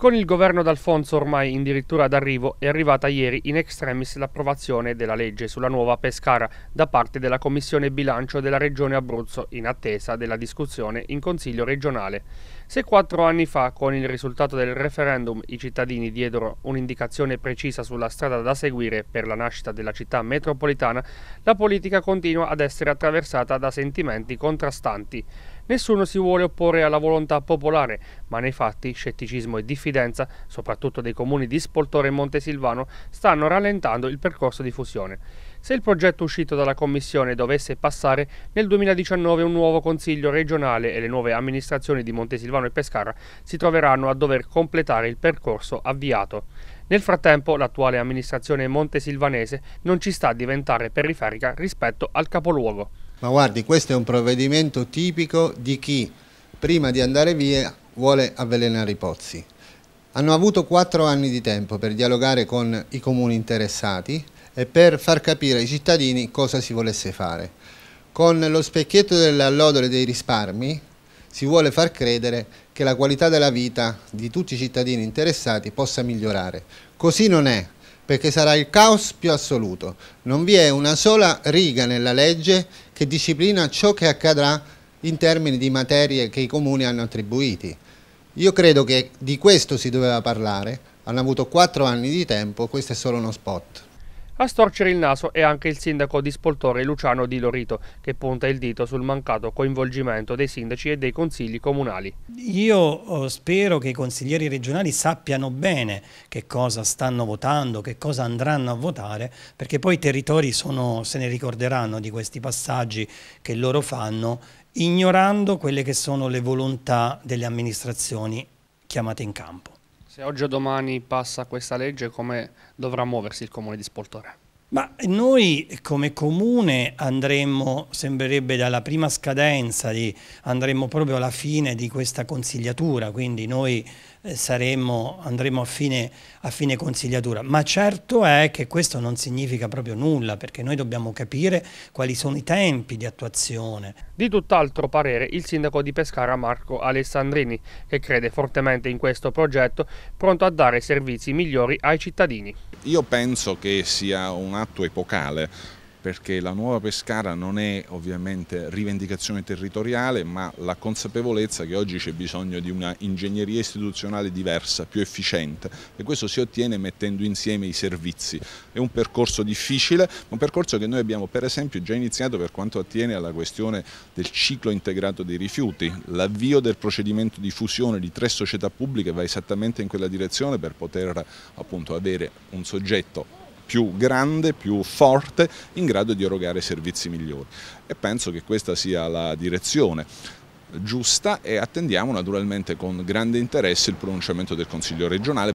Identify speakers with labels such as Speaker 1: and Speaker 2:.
Speaker 1: Con il governo d'Alfonso ormai in dirittura d'arrivo è arrivata ieri in extremis l'approvazione della legge sulla nuova Pescara da parte della Commissione Bilancio della Regione Abruzzo in attesa della discussione in Consiglio regionale. Se quattro anni fa con il risultato del referendum i cittadini diedero un'indicazione precisa sulla strada da seguire per la nascita della città metropolitana, la politica continua ad essere attraversata da sentimenti contrastanti. Nessuno si vuole opporre alla volontà popolare, ma nei fatti scetticismo e diffidenza, soprattutto dei comuni di Spoltore e Montesilvano, stanno rallentando il percorso di fusione. Se il progetto uscito dalla Commissione dovesse passare, nel 2019 un nuovo Consiglio regionale e le nuove amministrazioni di Montesilvano e Pescara si troveranno a dover completare il percorso avviato. Nel frattempo l'attuale amministrazione montesilvanese non ci sta a diventare periferica rispetto al capoluogo.
Speaker 2: Ma guardi, questo è un provvedimento tipico di chi prima di andare via vuole avvelenare i pozzi. Hanno avuto quattro anni di tempo per dialogare con i comuni interessati e per far capire ai cittadini cosa si volesse fare. Con lo specchietto dell'allodole dei risparmi si vuole far credere che la qualità della vita di tutti i cittadini interessati possa migliorare. Così non è perché sarà il caos più assoluto. Non vi è una sola riga nella legge che disciplina ciò che accadrà in termini di materie che i comuni hanno attribuiti. Io credo che di questo si doveva parlare, hanno avuto quattro anni di tempo, questo è solo uno spot.
Speaker 1: A storcere il naso è anche il sindaco di Spoltore Luciano Di Lorito, che punta il dito sul mancato coinvolgimento dei sindaci e dei consigli comunali.
Speaker 3: Io eh, spero che i consiglieri regionali sappiano bene che cosa stanno votando, che cosa andranno a votare, perché poi i territori sono, se ne ricorderanno di questi passaggi che loro fanno, ignorando quelle che sono le volontà delle amministrazioni chiamate in campo.
Speaker 1: Se oggi o domani passa questa legge, come dovrà muoversi il comune di Spoltore?
Speaker 3: Ma noi come comune andremmo, sembrerebbe dalla prima scadenza, di, andremmo proprio alla fine di questa consigliatura, quindi noi eh, saremmo, andremo a fine, a fine consigliatura, ma certo è che questo non significa
Speaker 1: proprio nulla, perché noi dobbiamo capire quali sono i tempi di attuazione. Di tutt'altro parere il sindaco di Pescara Marco Alessandrini, che crede fortemente in questo progetto, pronto a dare servizi migliori ai cittadini.
Speaker 4: Io penso che sia una atto epocale perché la nuova Pescara non è ovviamente rivendicazione territoriale, ma la consapevolezza che oggi c'è bisogno di una ingegneria istituzionale diversa, più efficiente e questo si ottiene mettendo insieme i servizi. È un percorso difficile, un percorso che noi abbiamo per esempio già iniziato per quanto attiene alla questione del ciclo integrato dei rifiuti. L'avvio del procedimento di fusione di tre società pubbliche va esattamente in quella direzione per poter appunto avere un soggetto più grande, più forte, in grado di erogare servizi migliori. E penso che questa sia la direzione giusta e attendiamo naturalmente con grande interesse il pronunciamento del Consiglio regionale.